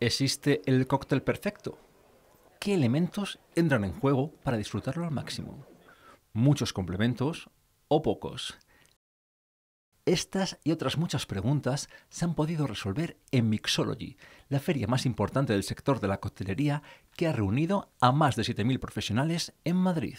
¿Existe el cóctel perfecto? ¿Qué elementos entran en juego para disfrutarlo al máximo? ¿Muchos complementos o pocos? Estas y otras muchas preguntas se han podido resolver en Mixology, la feria más importante del sector de la coctelería que ha reunido a más de 7.000 profesionales en Madrid.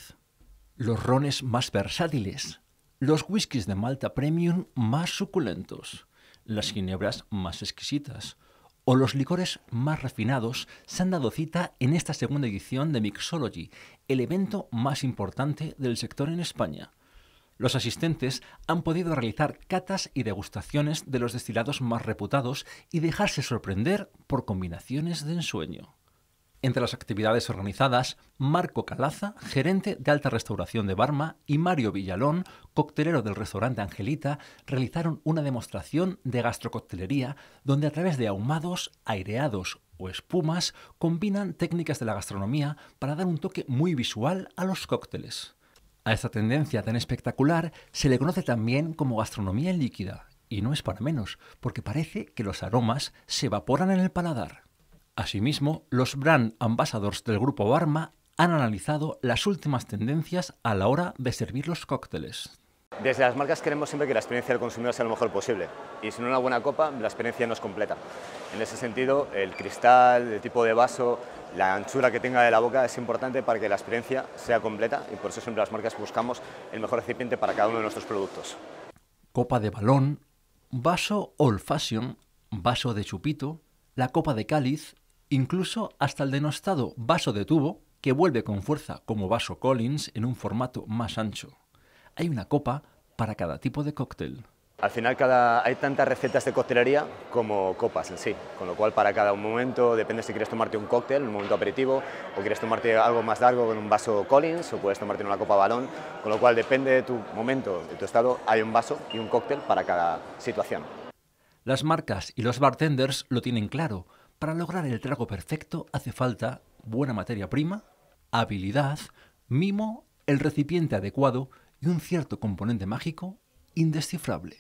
Los rones más versátiles, los whiskies de Malta Premium más suculentos, las ginebras más exquisitas, o los licores más refinados se han dado cita en esta segunda edición de Mixology, el evento más importante del sector en España. Los asistentes han podido realizar catas y degustaciones de los destilados más reputados y dejarse sorprender por combinaciones de ensueño. Entre las actividades organizadas, Marco Calaza, gerente de alta restauración de Barma, y Mario Villalón, coctelero del restaurante Angelita, realizaron una demostración de gastrococtelería donde a través de ahumados, aireados o espumas combinan técnicas de la gastronomía para dar un toque muy visual a los cócteles. A esta tendencia tan espectacular se le conoce también como gastronomía líquida, y no es para menos, porque parece que los aromas se evaporan en el paladar. Asimismo, los brand ambassadors del grupo Barma han analizado las últimas tendencias a la hora de servir los cócteles. Desde las marcas queremos siempre que la experiencia del consumidor sea lo mejor posible y sin una buena copa la experiencia no es completa. En ese sentido, el cristal, el tipo de vaso, la anchura que tenga de la boca es importante para que la experiencia sea completa y por eso siempre las marcas buscamos el mejor recipiente para cada uno de nuestros productos. Copa de balón, vaso old fashion, vaso de chupito, la copa de cáliz incluso hasta el denostado vaso de tubo, que vuelve con fuerza como vaso Collins en un formato más ancho. Hay una copa para cada tipo de cóctel. Al final cada, hay tantas recetas de coctelería como copas en sí, con lo cual para cada momento, depende si quieres tomarte un cóctel, un momento aperitivo, o quieres tomarte algo más largo con un vaso Collins, o puedes tomarte una copa balón, con lo cual depende de tu momento, de tu estado, hay un vaso y un cóctel para cada situación. Las marcas y los bartenders lo tienen claro, para lograr el trago perfecto hace falta buena materia prima, habilidad, mimo, el recipiente adecuado y un cierto componente mágico indescifrable.